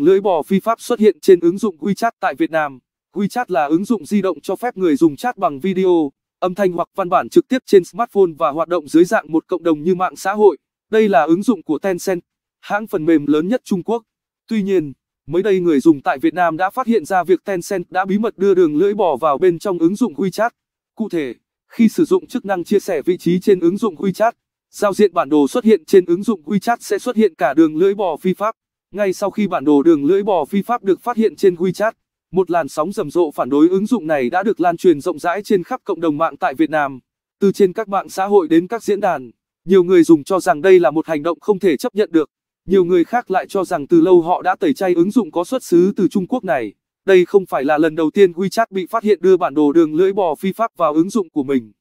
Lưỡi bò phi pháp xuất hiện trên ứng dụng WeChat tại Việt Nam. WeChat là ứng dụng di động cho phép người dùng chat bằng video, âm thanh hoặc văn bản trực tiếp trên smartphone và hoạt động dưới dạng một cộng đồng như mạng xã hội. Đây là ứng dụng của Tencent, hãng phần mềm lớn nhất Trung Quốc. Tuy nhiên, mới đây người dùng tại Việt Nam đã phát hiện ra việc Tencent đã bí mật đưa đường lưỡi bò vào bên trong ứng dụng WeChat. Cụ thể, khi sử dụng chức năng chia sẻ vị trí trên ứng dụng WeChat, giao diện bản đồ xuất hiện trên ứng dụng WeChat sẽ xuất hiện cả đường lưỡi bò phi pháp. Ngay sau khi bản đồ đường lưỡi bò phi pháp được phát hiện trên WeChat, một làn sóng rầm rộ phản đối ứng dụng này đã được lan truyền rộng rãi trên khắp cộng đồng mạng tại Việt Nam, từ trên các mạng xã hội đến các diễn đàn. Nhiều người dùng cho rằng đây là một hành động không thể chấp nhận được. Nhiều người khác lại cho rằng từ lâu họ đã tẩy chay ứng dụng có xuất xứ từ Trung Quốc này. Đây không phải là lần đầu tiên WeChat bị phát hiện đưa bản đồ đường lưỡi bò phi pháp vào ứng dụng của mình.